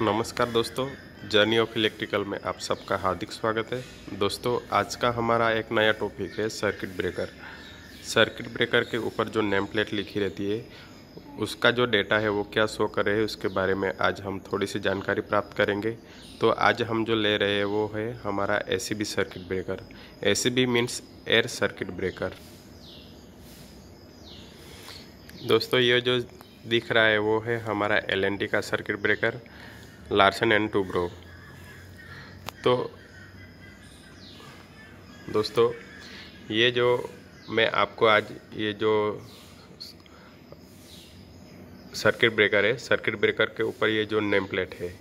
नमस्कार दोस्तों journey of electrical में आप सबका हार्दिक स्वागत है दोस्तों आज का हमारा एक नया टॉपिक है सर्किट ब्रेकर सर्किट ब्रेकर के ऊपर जो नेम प्लेट लिखी रहती है उसका जो डेटा है वो क्या शो कर रहे हैं उसके बारे में आज हम थोड़ी सी जानकारी प्राप्त करेंगे तो आज हम जो ले रहे हैं वो है हमारा A circuit breaker A C means air circuit breaker दोस्तों ये जो दिख रहा है वो है हमारा एल का circuit breaker Larsen and Toubro तो दोस्तों ये जो मैं आपको आज ये जो सर्किट ब्रेकर है सर्किट ब्रेकर के ऊपर ये जो नेम प्लेट है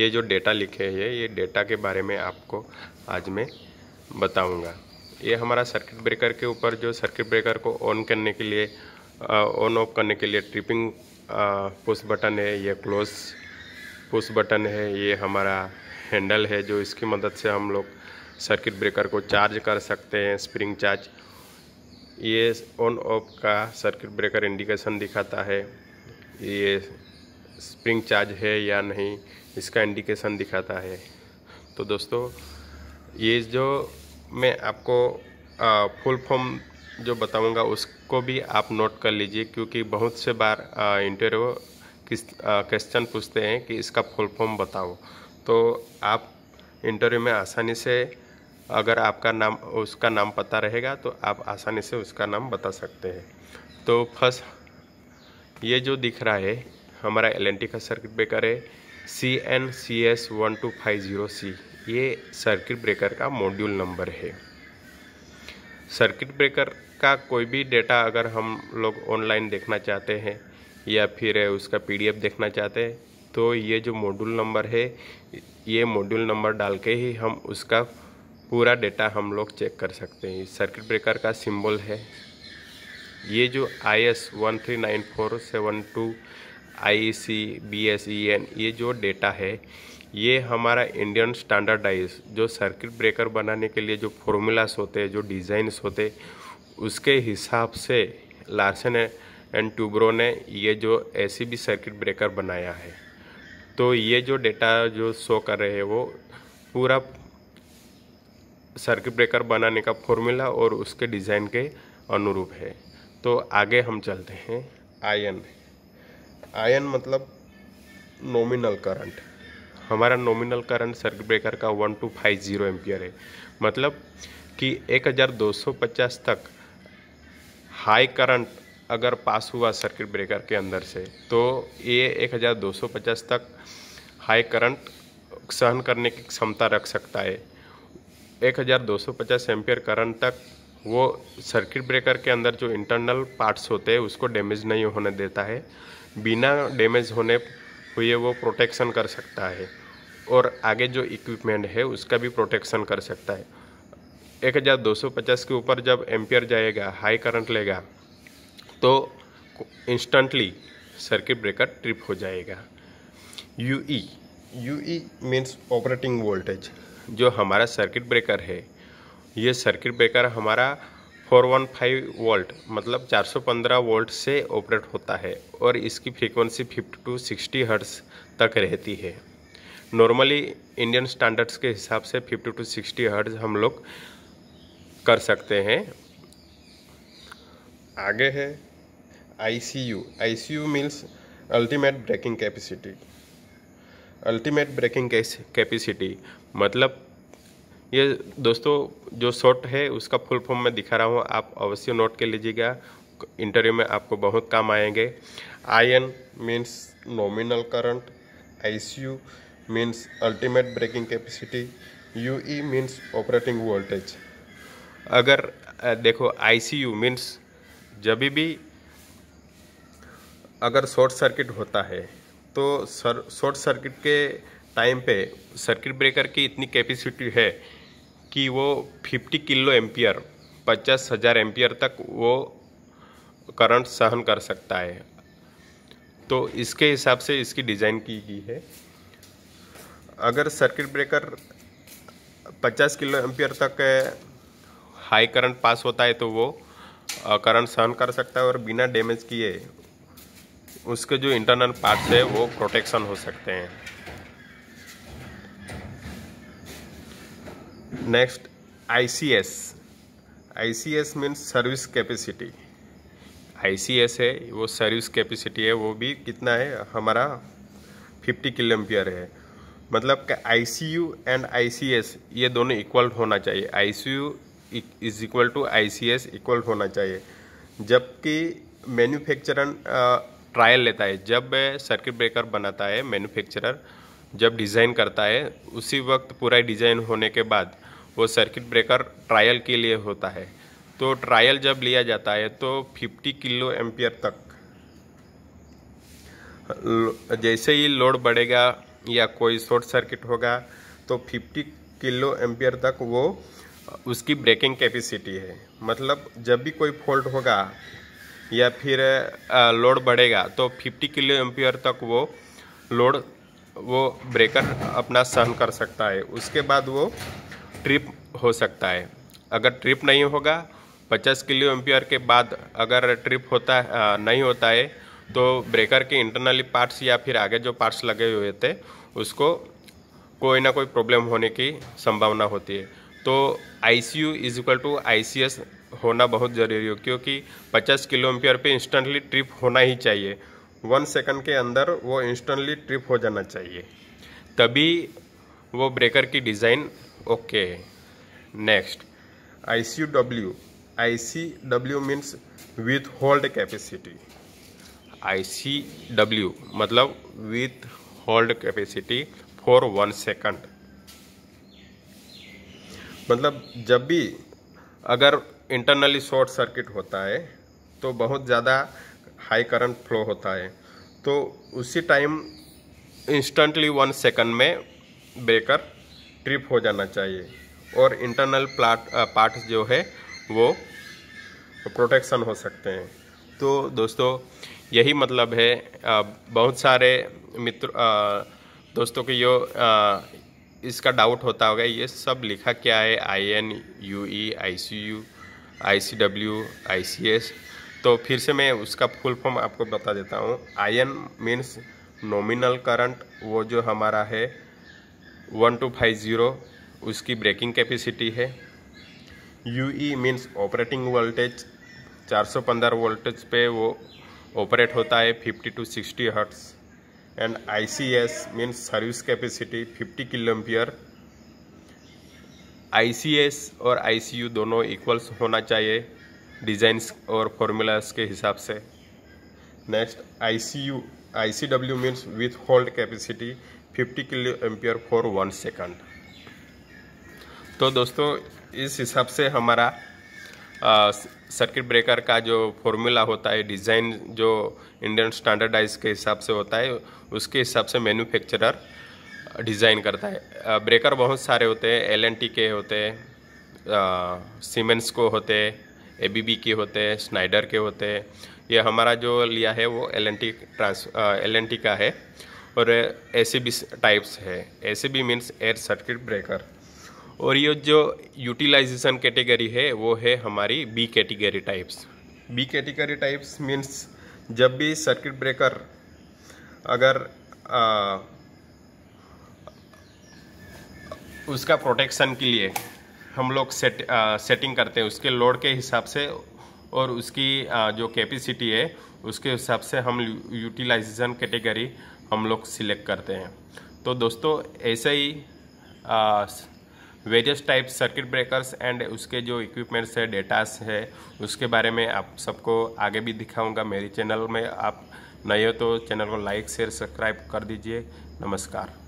ये जो डेटा लिखे है ये डेटा के बारे में आपको आज मैं बताऊंगा ये हमारा सर्किट ब्रेकर के ऊपर जो सर्किट ब्रेकर को ऑन करने के लिए ऑन ऑफ करने के लिए ट्रिपिंग पुश बटन है ये क्लोज़ पुश बटन है ये हमारा हैंडल है जो इसकी मदद से हम लोग सर्किट ब्रेकर को चार्ज कर सकते हैं स्प्रिंग चार्ज ये ऑन ऑफ का सर्किट ब्रेकर इंडिकेशन दिखाता है ये स्प्रिंग चार्ज है या नहीं इसका इंडिकेशन दिखाता है तो दोस्तों ये जो मैं आपको आ, फुल फॉर्म जो बताऊंगा उसको भी आप नोट कर लीजिए क्योंकि बहुत से बार इंटरव्यू किस क्वेश्चन पूछते हैं कि इसका फुल फॉर्म बताओ तो आप इंटरव्यू में आसानी से अगर आपका नाम उसका नाम पता रहेगा तो आप आसानी से उसका नाम बता सकते हैं तो फर्स्ट ये जो दिख रहा है हमारा एल एन टी का सर्किट ब्रेकर है C N C S one two five zero C ये सर्किट ब्रेकर का मॉड्यूल नंबर है सर्किट ब्रेकर का कोई भी डेटा अगर हम लोग ऑनलाइन देखना चाहते हैं या फिर उसका पीडीएफ देखना चाहते हैं तो ये जो मॉड्यूल नंबर है ये मॉड्यूल नंबर डाल के ही हम उसका पूरा डेटा हम लोग चेक कर सकते हैं सर्किट ब्रेकर का सिंबल है ये जो I S one three nine four seven two I C B S E N ये जो डेटा है ये हमारा इंडियन स्टैंडर्डाइज जो सर्किट ब्रेकर बनाने के लिए जो फॉर्मूलास होते हैं जो डिज़ाइंस होते उसके हिसाब से लार्सन एंड ट्यूब्रो ने ये जो ऐसी भी सर्किट ब्रेकर बनाया है तो ये जो डेटा जो शो कर रहे हैं वो पूरा सर्किट ब्रेकर बनाने का फॉर्मूला और उसके डिज़ाइन के अनुरूप है तो आगे हम चलते हैं आयन आयन मतलब नॉमिनल करंट हमारा नॉमिनल करंट सर्किट ब्रेकर का one two five zero ampere है मतलब कि 1250 तक हाई करंट अगर पास हुआ सर्किट ब्रेकर के अंदर से तो ये 1250 तक हाई करंट सहन करने की क्षमता रख सकता है 1250 एम्पियर करंट तक वो सर्किट ब्रेकर के अंदर जो इंटरनल पार्ट्स होते हैं उसको डैमेज नहीं होने देता है बिना डैमेज होने हुए वो प्रोटेक्शन कर सकता है और आगे जो इक्विपमेंट है उसका भी प्रोटेक्शन कर सकता है 1250 के ऊपर जब एम्पियर जाएगा हाई करंट लेगा तो इंस्टेंटली सर्किट ब्रेकर ट्रिप हो जाएगा U E U E means operating voltage जो हमारा सर्किट ब्रेकर है ये सर्किट ब्रेकर हमारा 415 वोल्ट मतलब 415 वोल्ट से ऑपरेट होता है और इसकी फ्रीक्वेंसी 50 टू 60 हर्ट्स तक रहती है नॉर्मली इंडियन स्टैंडर्ड्स के हिसाब से 50 टू 60 हर्ट्स हम लोग कर सकते हैं आगे है ICU ICU means ultimate breaking capacity ultimate breaking capacity मतलब ये दोस्तों जो शॉर्ट है उसका फुल फॉर्म मैं दिखा रहा हूँ आप अवश्य नोट कर लीजिएगा इंटरव्यू में आपको बहुत काम आएंगे I N means nominal current I C U means ultimate breaking capacity U E means operating voltage अगर देखो आई सी यू मीन्स जब भी अगर शॉर्ट सर्किट होता है तो सर शॉर्ट सर्किट के टाइम पे सर्किट ब्रेकर की इतनी कैपेसिटी है कि वो 50 किलो एम्पियर पचास हज़ार एम्पियर तक वो करंट सहन कर सकता है तो इसके हिसाब से इसकी डिज़ाइन की गई है अगर सर्किट ब्रेकर 50 किलो एम्पियर तक हाई करंट पास होता है तो वो करंट सहन कर सकता है और बिना डैमेज किए उसके जो इंटरनल पार्ट्स है वो प्रोटेक्शन हो सकते हैं next ICS ICS means service capacity ICS है वो सर्विस कैपेसिटी है वो भी कितना है हमारा 50 किलोमीटर है मतलब कि आईसीयू एंड आईसीएस ये दोनों इक्वल होना चाहिए ICU is equal to I C S equal होना चाहिए जबकि मैन्युफैक्चरर ट्रायल लेता है जब सर्किट ब्रेकर बनाता है मैन्युफैक्चरर जब डिज़ाइन करता है उसी वक्त पूरा डिज़ाइन होने के बाद वो सर्किट ब्रेकर ट्रायल के लिए होता है तो ट्रायल जब लिया जाता है तो 50 किलो एम्पियर तक जैसे ही लोड बढ़ेगा या कोई शॉर्ट सर्किट होगा तो 50 किलो एम्पियर तक वो उसकी ब्रेकिंग कैपेसिटी है मतलब जब भी कोई फॉल्ट होगा या फिर लोड बढ़ेगा तो 50 किलो एम्पियर तक वो लोड वो ब्रेकर अपना सहन कर सकता है उसके बाद वो ट्रिप हो सकता है अगर ट्रिप नहीं होगा 50 किलो एम्पियर के बाद अगर ट्रिप होता है नहीं होता है तो ब्रेकर के इंटरनली पार्ट्स या फिर आगे जो पार्ट्स लगे हुए थे उसको कोई ना कोई प्रॉब्लम होने की संभावना होती है तो I C U is equal to I C S होना बहुत ज़रूरी हो क्योंकि 50 किलो एम्पियर पे इंस्टेंटली ट्रिप होना ही चाहिए वन सेकंड के अंदर वो इंस्टेंटली ट्रिप हो जाना चाहिए तभी वो ब्रेकर की डिज़ाइन ओके है next I C U W I C W means with hold capacity I C W मतलब with hold capacity for one second मतलब जब भी अगर इंटरनली शॉर्ट सर्किट होता है तो बहुत ज़्यादा हाई करंट फ्लो होता है तो उसी टाइम इंस्टेंटली वन सेकंड में ब्रेकर ट्रिप हो जाना चाहिए और इंटरनल प्लाट पार्ट जो है वो प्रोटेक्शन हो सकते हैं तो दोस्तों यही मतलब है बहुत सारे मित्र दोस्तों की यो इसका डाउट होता होगा ये सब लिखा क्या है I N U E I C U I C W I C S तो फिर से मैं उसका फुल फॉर्म आपको बता देता हूँ I N means nominal current वो जो हमारा है वन टू फाइव ज़ीरो उसकी ब्रेकिंग कैपेसिटी है U E means operating voltage चार सौ पंद्रह वोल्टेज पे वो ऑपरेट होता है fifty two sixty hertz and ICS means service capacity 50 kilometre ICS और ICU दोनों इक्वल्स होना चाहिए डिज़ाइंस और फॉर्मूलाज के हिसाब से next C W means with hold capacity 50 kilo ampere for one second तो दोस्तों इस हिसाब से हमारा सर्किट ब्रेकर का जो फॉर्मूला होता है डिज़ाइन जो इंडियन स्टैंडर्डाइज के हिसाब से होता है उसके हिसाब से मैन्युफैक्चरर डिज़ाइन करता है ब्रेकर बहुत सारे होते हैं एल के होते हैं सीमेंस को होते बी बी के होते हैं स्नाइडर के होते हैं ये हमारा जो लिया है वो एल एन टी ट्रांस एल एन टी का है और ए सी बी टाइप्स है A C B means air circuit breaker और ये जो यूटिलाइजेशन कैटेगरी है वो है हमारी B category types B category types means जब भी सर्किट ब्रेकर अगर आ, उसका प्रोटेक्शन के लिए हम लोग सेट आ, सेटिंग करते हैं उसके लोड के हिसाब से और उसकी आ, जो कैपेसिटी है उसके हिसाब से हम यूटिलाइजेशन कैटेगरी हम लोग सिलेक्ट करते हैं तो दोस्तों ऐसे ही various type circuit breakers and उसके जो इक्विपमेंट्स है डेटास है उसके बारे में आप सबको आगे भी दिखाऊंगा मेरी चैनल में आप नए हो तो चैनल को लाइक शेयर सब्सक्राइब कर दीजिए नमस्कार